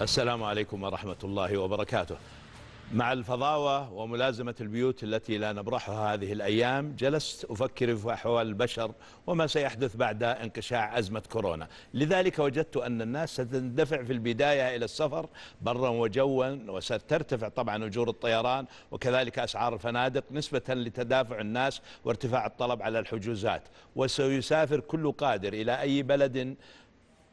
السلام عليكم ورحمة الله وبركاته مع الفضاوة وملازمة البيوت التي لا نبرحها هذه الأيام جلست أفكر في أحوال البشر وما سيحدث بعد انقشاع أزمة كورونا لذلك وجدت أن الناس ستندفع في البداية إلى السفر برا وجوا وسترتفع طبعا أجور الطيران وكذلك أسعار الفنادق نسبة لتدافع الناس وارتفاع الطلب على الحجوزات وسيسافر كل قادر إلى أي بلد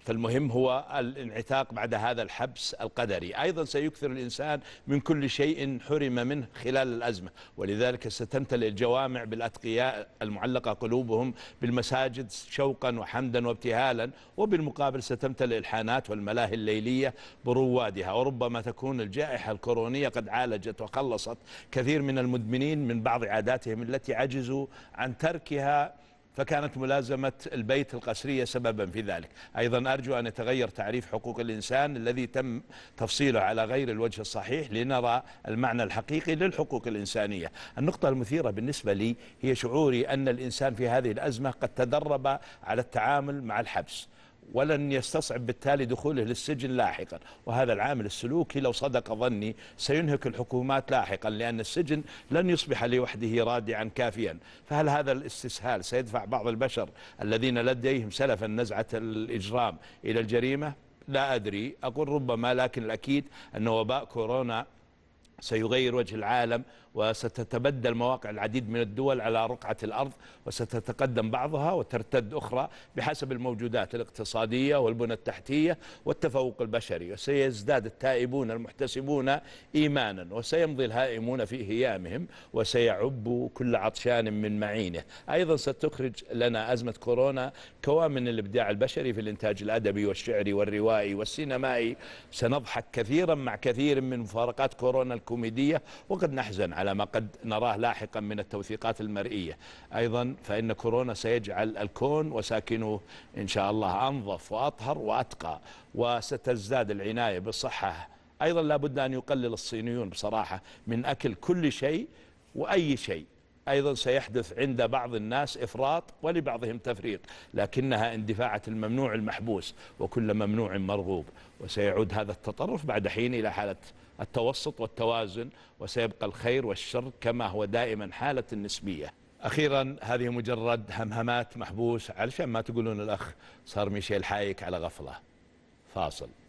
فالمهم هو الانعتاق بعد هذا الحبس القدري أيضا سيكثر الإنسان من كل شيء حرم منه خلال الأزمة ولذلك ستمتلئ الجوامع بالأتقياء المعلقة قلوبهم بالمساجد شوقا وحمدا وابتهالا وبالمقابل ستمتلئ الحانات والملاهي الليلية بروادها وربما تكون الجائحة الكورونية قد عالجت وخلصت كثير من المدمنين من بعض عاداتهم التي عجزوا عن تركها فكانت ملازمة البيت القسرية سببا في ذلك أيضا أرجو أن يتغير تعريف حقوق الإنسان الذي تم تفصيله على غير الوجه الصحيح لنرى المعنى الحقيقي للحقوق الإنسانية النقطة المثيرة بالنسبة لي هي شعوري أن الإنسان في هذه الأزمة قد تدرب على التعامل مع الحبس ولن يستصعب بالتالي دخوله للسجن لاحقا وهذا العامل السلوكي لو صدق ظني سينهك الحكومات لاحقا لأن السجن لن يصبح لوحده رادعا كافيا فهل هذا الاستسهال سيدفع بعض البشر الذين لديهم سلفا نزعة الإجرام إلى الجريمة؟ لا أدري أقول ربما لكن الأكيد أن وباء كورونا سيغير وجه العالم وستتبدل مواقع العديد من الدول على رقعة الأرض وستتقدم بعضها وترتد أخرى بحسب الموجودات الاقتصادية والبنى التحتية والتفوق البشري وسيزداد التائبون المحتسبون إيمانا وسيمضي الهائمون في هيامهم وسيعب كل عطشان من معينه أيضا ستخرج لنا أزمة كورونا كوامن الإبداع البشري في الإنتاج الأدبي والشعري والروائي والسينمائي سنضحك كثيرا مع كثير من مفارقات كورونا كوميدية وقد نحزن على ما قد نراه لاحقا من التوثيقات المرئية أيضا فإن كورونا سيجعل الكون وساكنه إن شاء الله أنظف وأطهر وأتقى وستزداد العناية بالصحة أيضا لابد أن يقلل الصينيون بصراحة من أكل كل شيء وأي شيء أيضا سيحدث عند بعض الناس إفراط ولبعضهم تفريط لكنها اندفاعة الممنوع المحبوس وكل ممنوع مرغوب وسيعود هذا التطرف بعد حين إلى حالة التوسط والتوازن وسيبقى الخير والشر كما هو دائما حالة النسبية أخيرا هذه مجرد همهمات محبوس علشان ما تقولون الأخ صار ميشيل حايك على غفلة فاصل